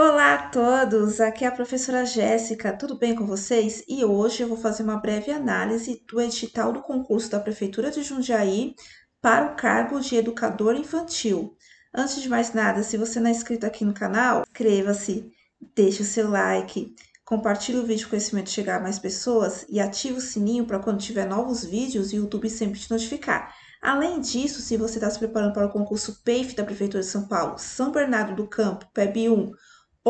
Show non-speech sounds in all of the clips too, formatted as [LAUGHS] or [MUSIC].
Olá a todos, aqui é a professora Jéssica, tudo bem com vocês? E hoje eu vou fazer uma breve análise do edital do concurso da Prefeitura de Jundiaí para o cargo de educador infantil. Antes de mais nada, se você não é inscrito aqui no canal, inscreva-se, deixe o seu like, compartilhe o vídeo para o conhecimento chegar a mais pessoas e ative o sininho para quando tiver novos vídeos o YouTube sempre te notificar. Além disso, se você está se preparando para o concurso PEIF da Prefeitura de São Paulo, São Bernardo do Campo, PEB 1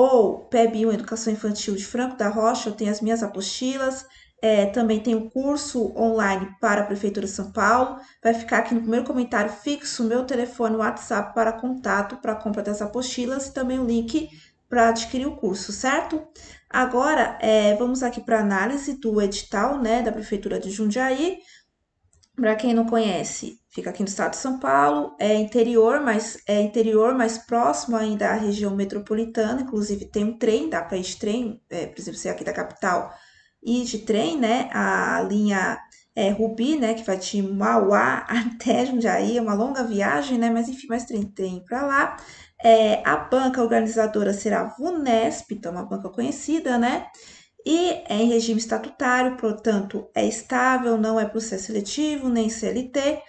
ou PEB 1 Educação Infantil de Franco da Rocha, eu tenho as minhas apostilas, é, também tem um curso online para a Prefeitura de São Paulo. Vai ficar aqui no primeiro comentário fixo meu telefone, WhatsApp para contato para compra das apostilas e também o link para adquirir o curso, certo? Agora é, vamos aqui para análise do edital né, da Prefeitura de Jundiaí. Para quem não conhece, fica aqui no estado de São Paulo, é interior, mas é interior mais próximo ainda à região metropolitana, inclusive tem um trem, dá para ir de trem, é, por exemplo, você é aqui da capital e de trem, né? A linha é, Rubi, né, que vai de Mauá [LAUGHS] até Jundiaí, é uma longa viagem, né? Mas enfim, mais trem tem para lá. É, a banca organizadora será a Vunesp, então uma banca conhecida, né? e é em regime estatutário, portanto, é estável, não é processo seletivo, nem CLT.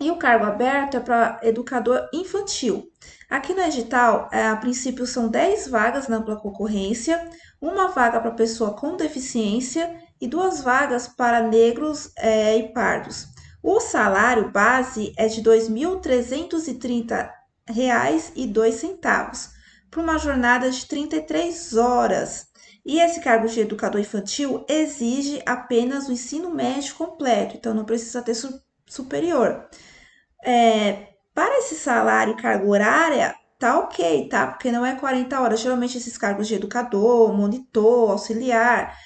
E o cargo aberto é para educador infantil. Aqui no edital, é, a princípio são 10 vagas na ampla concorrência, uma vaga para pessoa com deficiência e duas vagas para negros é, e pardos. O salário base é de R$ 2.330,02 para uma jornada de 33 horas. E esse cargo de educador infantil exige apenas o ensino médio completo, então não precisa ter su superior. É, para esse salário e carga horária, tá ok, tá? Porque não é 40 horas. Geralmente esses cargos de educador, monitor, auxiliar,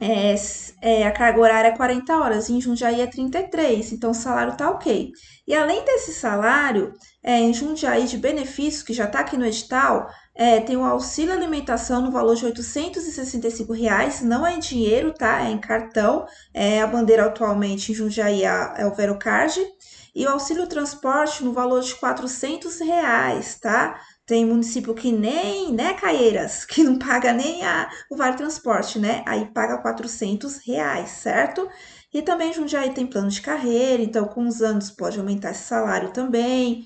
é, é, a carga horária é 40 horas, em Jundiaí é 33, então o salário tá ok. E além desse salário, é, em Jundiaí de benefício, que já tá aqui no edital, é, tem o auxílio alimentação no valor de R$ 865, reais, não é em dinheiro, tá? É em cartão, é, a bandeira atualmente em Jundiaí é, é o Verocard, e o auxílio transporte no valor de R$ 400, reais, tá? Tem município que nem, né, Caieiras, [LAUGHS] que não paga nem a, o Vale Transporte, né? Aí paga 400 reais, certo? E também Jundiaí tem plano de carreira, então com os anos pode aumentar esse salário também.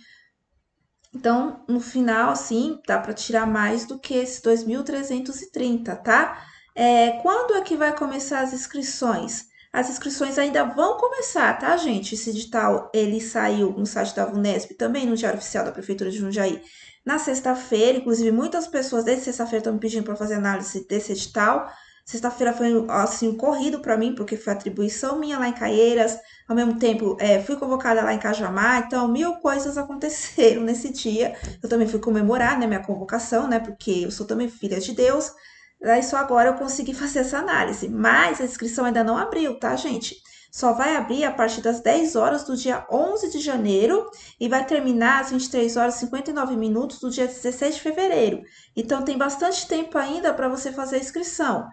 Então, no final, assim, dá para tirar mais do que esse 2.330, tá? É, quando é que vai começar as inscrições? As inscrições ainda vão começar, tá, gente? Esse edital, ele saiu no site da Vunesp, também no Diário Oficial da Prefeitura de Jundiaí. Na sexta-feira, inclusive, muitas pessoas desde sexta-feira estão me pedindo para fazer análise desse edital. Sexta-feira foi assim um corrido para mim, porque foi atribuição minha lá em Caieiras, ao mesmo tempo é, fui convocada lá em Cajamar, então mil coisas aconteceram nesse dia. Eu também fui comemorar né, minha convocação, né? Porque eu sou também filha de Deus. Daí só agora eu consegui [LAUGHS] fazer essa análise. Mas a inscrição ainda não abriu, tá, gente? só vai abrir a partir das 10 horas do dia 11 de janeiro e vai terminar às 23 horas e 59 minutos do dia 16 de fevereiro. Então tem bastante tempo ainda para você fazer a inscrição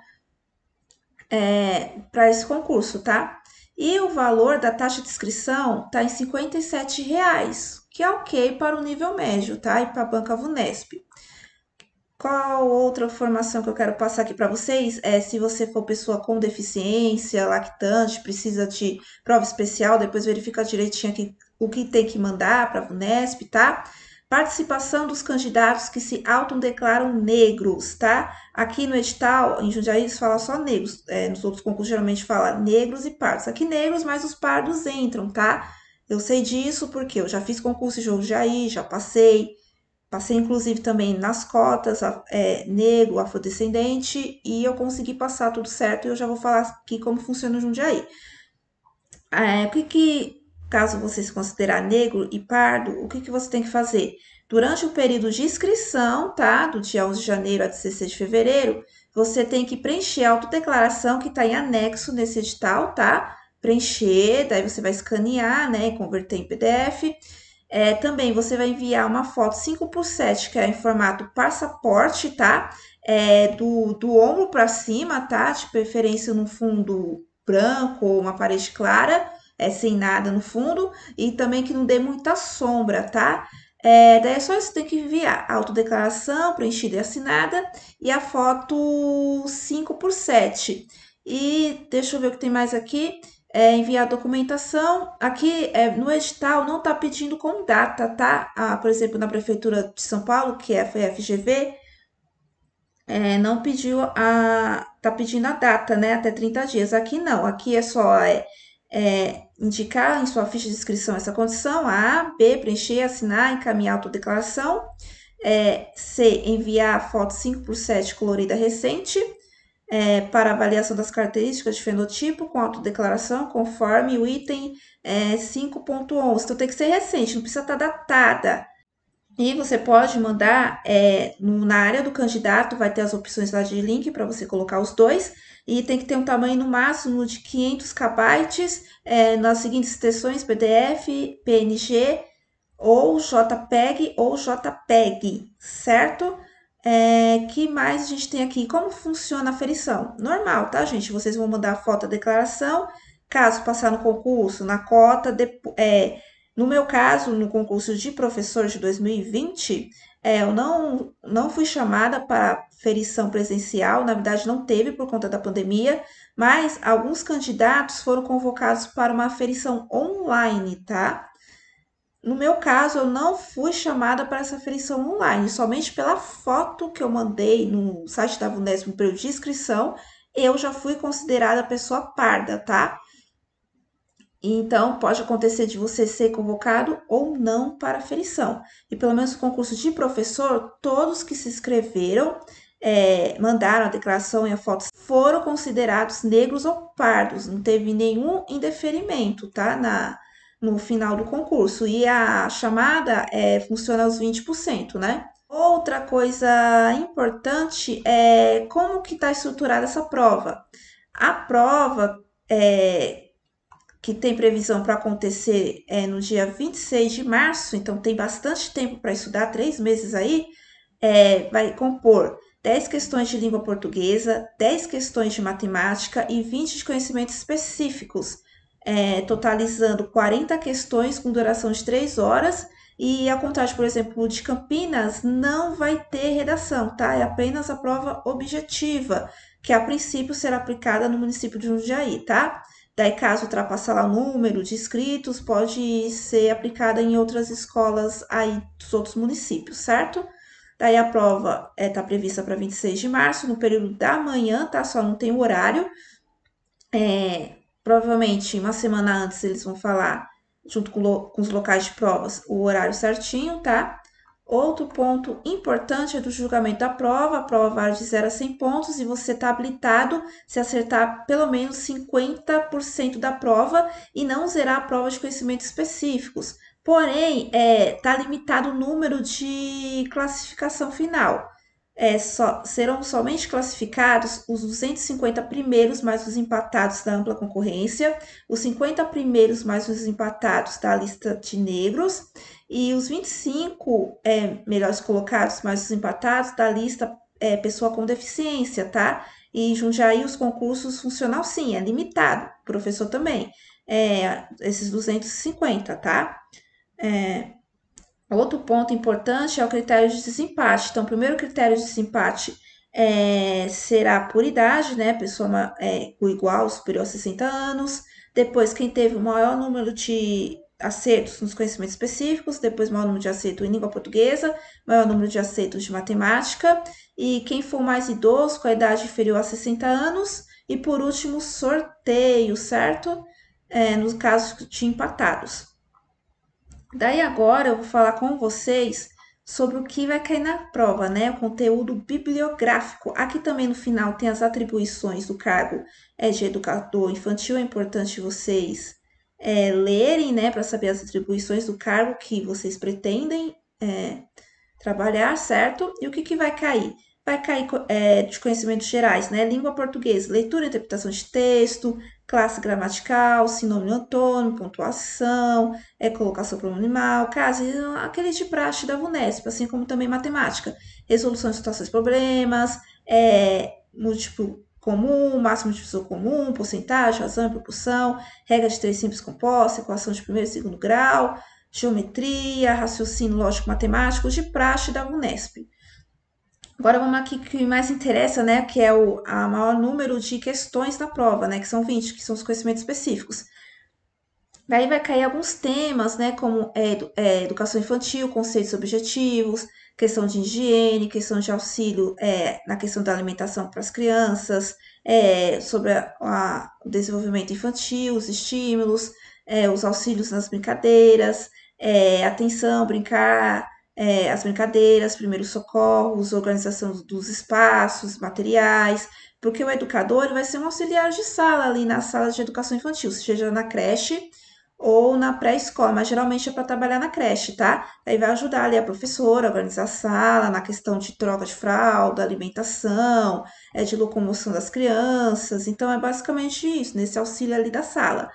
é, para esse concurso, tá? E o valor da taxa de inscrição está em R$ reais, que é ok para o nível médio, tá? E para a banca Vunesp. Qual outra formação que eu quero passar aqui para vocês é se você for pessoa com deficiência, lactante, precisa de prova especial, depois verifica direitinho aqui o que tem que mandar para a Unesp, tá? Participação dos candidatos que se autodeclaram negros, tá? Aqui no edital, em Jundiaí, eles falam só negros. É, nos outros concursos, geralmente fala negros e pardos. Aqui negros, mas os pardos entram, tá? Eu sei disso porque eu já fiz concurso em Jundiaí, já passei. Passei, inclusive, também nas cotas, é, negro, afrodescendente, e eu consegui passar tudo certo, e eu já vou falar aqui como funciona o Jundiaí. É, o que, que caso você se considerar negro e pardo, o que, que você tem que fazer? Durante o período de inscrição, tá? Do dia 11 de janeiro a 16 de fevereiro, você tem que preencher a autodeclaração que está em anexo nesse edital, tá? Preencher, daí você vai escanear, né? E converter em PDF é, também você vai enviar uma foto 5 por 7, que é em formato passaporte, tá? É, do, do ombro para cima, tá? De preferência no fundo branco ou uma parede clara, é, sem nada no fundo. E também que não dê muita sombra, tá? É, daí é só isso, tem que enviar a autodeclaração preenchida e assinada e a foto 5 por 7. E deixa eu ver o que tem mais aqui é, enviar documentação. Aqui é, no edital não está pedindo com data, tá? Ah, por exemplo, na Prefeitura de São Paulo, que é a FGV, é, não pediu a. tá pedindo a data, né? Até 30 dias. Aqui não, aqui é só é, é, indicar em sua ficha de inscrição essa condição: A, B, preencher, assinar, encaminhar a autodeclaração. É, C, enviar a foto 5 por 7 colorida recente é, para avaliação das características de fenotipo com autodeclaração, conforme o item é, 5.11. Então, tem que ser recente, não precisa estar tá datada. E você pode mandar é, na área do candidato, vai ter as opções lá de link para você colocar os dois. E tem que ter um tamanho no máximo de 500 KB é, nas seguintes extensões: PDF, PNG, ou JPEG ou JPEG, certo? É, que mais a gente tem aqui? Como funciona a ferição? Normal, tá, gente? Vocês vão mandar a foto da declaração, caso passar no concurso, na cota, de, é, no meu caso, no concurso de professor de 2020, é, eu não, não fui chamada para ferição presencial, na verdade não teve por conta da pandemia, mas alguns candidatos foram convocados para uma ferição online, tá? No meu caso, eu não fui chamada para essa aferição online, somente pela foto que eu mandei no site da Vunesp para de inscrição, eu já fui considerada pessoa parda, tá? Então, pode acontecer de você ser convocado ou não para aferição. E pelo menos no concurso de professor, todos que se inscreveram, é, mandaram a declaração e a foto, foram considerados negros ou pardos. Não teve nenhum indeferimento, tá? Na, no final do concurso. E a chamada é, funciona aos 20%, né? Outra coisa importante é como que está estruturada essa prova. A prova é, que tem previsão para acontecer é, no dia 26 de março, então tem bastante tempo para estudar, três meses aí, é, vai compor 10 questões de língua portuguesa, 10 questões de matemática e 20 de conhecimentos específicos é, totalizando 40 questões com duração de 3 horas. E a contagem, por exemplo, de Campinas não vai ter redação, tá? É apenas a prova objetiva, que a princípio será aplicada no município de Jundiaí, tá? Daí, caso ultrapassar lá o número de inscritos, pode ser aplicada em outras escolas aí dos outros municípios, certo? Daí a prova está é, tá prevista para 26 de março, no período da manhã, tá? Só não tem horário. É, Provavelmente uma semana antes eles vão falar, junto com, com os locais de provas, o horário certinho, tá? Outro ponto importante é do julgamento da prova. A prova vale de 0 a 100 pontos e você está habilitado se acertar pelo menos 50% da prova e não zerar a prova de conhecimentos específicos. Porém, está é, tá limitado o número de classificação final é, só, serão somente classificados os 250 primeiros mais os empatados da ampla concorrência, os 50 primeiros mais os empatados da lista de negros e os 25 é, melhores colocados mais os empatados da lista é, pessoa com deficiência, tá? E em Jundiaí os concursos funcional sim, é limitado, professor também, é, esses 250, tá? É, Outro ponto importante é o critério de desempate. Então, o primeiro critério de desempate é, será por idade, né? Pessoa é, com igual, superior a 60 anos. Depois, quem teve o maior número de acertos nos conhecimentos específicos, depois maior número de acertos em língua portuguesa, maior número de acertos de matemática, e quem for mais idoso, com a idade inferior a 60 anos, e por último, sorteio, certo? É, nos casos de empatados. Daí agora eu vou falar com vocês sobre o que vai cair na prova, né? O conteúdo bibliográfico. Aqui também no final tem as atribuições do cargo é, de educador infantil. É importante vocês é, lerem, né, para saber as atribuições do cargo que vocês pretendem é, trabalhar, certo? E o que, que vai cair? Vai cair é, de conhecimentos gerais, né? Língua portuguesa, leitura e interpretação de texto, classe gramatical, sinônimo antônimo, pontuação, é, colocação pronominal, caso, aquele de praxe da VUNESP, assim como também matemática, resolução de situações problemas, é, múltiplo comum, máximo divisor comum, porcentagem, razão e proporção, regra de três simples compostas, equação de primeiro e segundo grau, geometria, raciocínio lógico-matemático de praxe da VUNESP. Agora vamos aqui que mais interessa, né, que é o a maior número de questões da prova, né, que são 20, que são os conhecimentos específicos. Daí vai cair alguns temas, né, como é, é, educação infantil, conceitos objetivos, questão de higiene, questão de auxílio é, na questão da alimentação para as crianças, é, sobre o desenvolvimento infantil, os estímulos, é, os auxílios nas brincadeiras, é, atenção, brincar, é, as brincadeiras, primeiros socorros, organização dos espaços, materiais, porque o educador vai ser um auxiliar de sala ali nas salas de educação infantil, seja na creche ou na pré-escola, mas geralmente é para trabalhar na creche, tá? Aí vai ajudar ali a professora a organizar a sala, na questão de troca de fralda, alimentação, é de locomoção das crianças, então é basicamente isso, nesse auxílio ali da sala.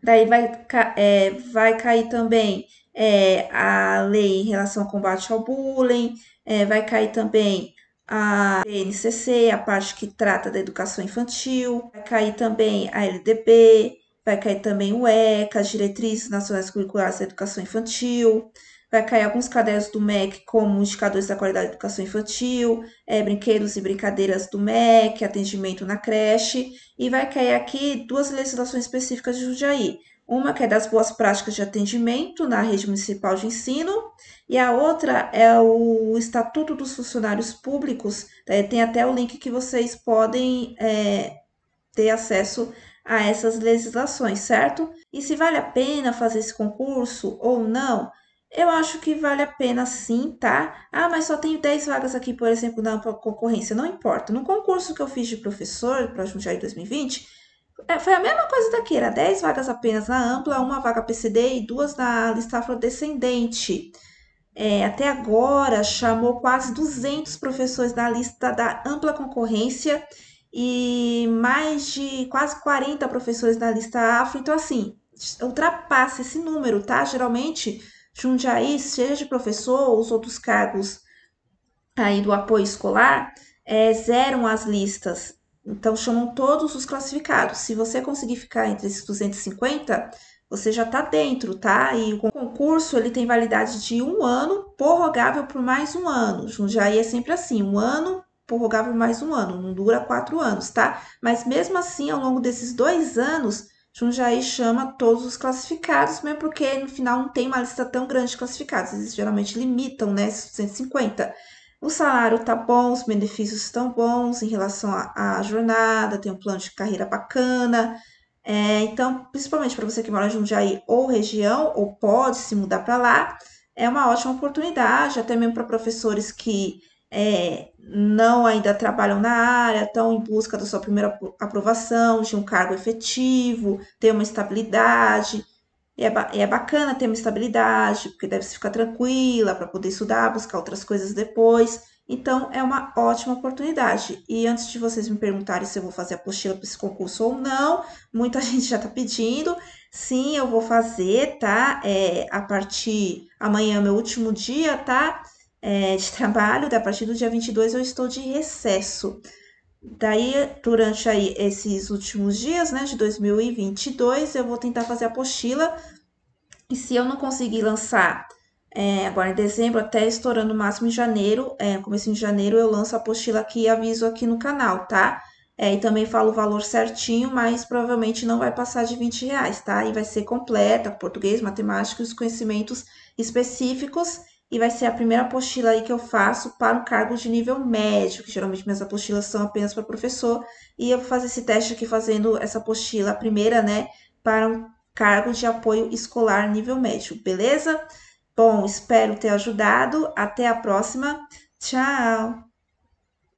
Daí vai, é, vai cair também é, a lei em relação ao combate ao bullying, é, vai cair também a NCC a parte que trata da educação infantil, vai cair também a LDB, vai cair também o ECA, as diretrizes nacionais curriculares da educação infantil, vai cair alguns cadernos do MEC como indicadores da qualidade da educação infantil, é, brinquedos e brincadeiras do MEC, atendimento na creche, e vai cair aqui duas legislações específicas de Jundiaí, uma que é das boas práticas de atendimento na rede municipal de ensino, e a outra é o Estatuto dos Funcionários Públicos. É, tem até o link que vocês podem é, ter acesso a essas legislações, certo? E se vale a pena fazer esse concurso ou não? Eu acho que vale a pena sim, tá? Ah, mas só tenho 10 vagas aqui, por exemplo, na concorrência. Não importa. No concurso que eu fiz de professor para Jundiaí 2020, é, foi a mesma coisa daqui, era 10 vagas apenas na ampla, uma vaga PCD e duas na lista afrodescendente. É, até agora, chamou quase 200 professores da lista da ampla concorrência e mais de quase 40 professores da lista afro. Então, assim, ultrapassa esse número, tá? Geralmente, Jundiaí, seja de professor ou os outros cargos aí do apoio escolar, é, zeram as listas. Então, chamam todos os classificados. Se você conseguir ficar entre esses 250, você já está dentro, tá? E o concurso ele tem validade de um ano, prorrogável por mais um ano. Jundiaí é sempre assim, um ano, prorrogável por mais um ano, não dura quatro anos, tá? Mas mesmo assim, ao longo desses dois anos, Jundiaí chama todos os classificados, mesmo porque no final não tem uma lista tão grande de classificados, eles geralmente limitam, né, 250 o salário tá bom, os benefícios estão bons em relação à, jornada, tem um plano de carreira bacana. É, então, principalmente para você que mora em Jundiaí ou região, ou pode se mudar para lá, é uma ótima oportunidade, até mesmo para professores que é, não ainda trabalham na área, estão em busca da sua primeira aprovação, de um cargo efetivo, ter uma estabilidade. E é, e é bacana ter uma estabilidade, porque deve se ficar tranquila para poder estudar, buscar outras coisas depois. Então, é uma ótima oportunidade. E antes de vocês me perguntarem se eu vou fazer a apostila para esse concurso ou não, muita [LAUGHS] gente já está pedindo. Sim, eu vou fazer, tá? É, a partir. Amanhã é meu último dia, tá? É, de [LAUGHS] trabalho, a partir do dia 22 eu estou de recesso. Daí, durante aí esses últimos dias, né, de 2022, eu vou tentar fazer a apostila. E se eu não conseguir lançar é, agora em dezembro, até estourando o máximo em janeiro, é, começo de janeiro, eu lanço a apostila aqui e aviso aqui no canal, tá? É, e também falo o valor certinho, mas provavelmente não vai passar de 20 reais, tá? E vai ser completa, português, matemática e os conhecimentos específicos e vai ser a primeira apostila aí que eu faço para o cargo de nível médio, que geralmente minhas apostilas são apenas para professor, e eu vou fazer esse teste aqui fazendo essa apostila, a primeira, né, para um cargo de apoio escolar nível médio, beleza? Bom, espero ter ajudado. Até a próxima. Tchau!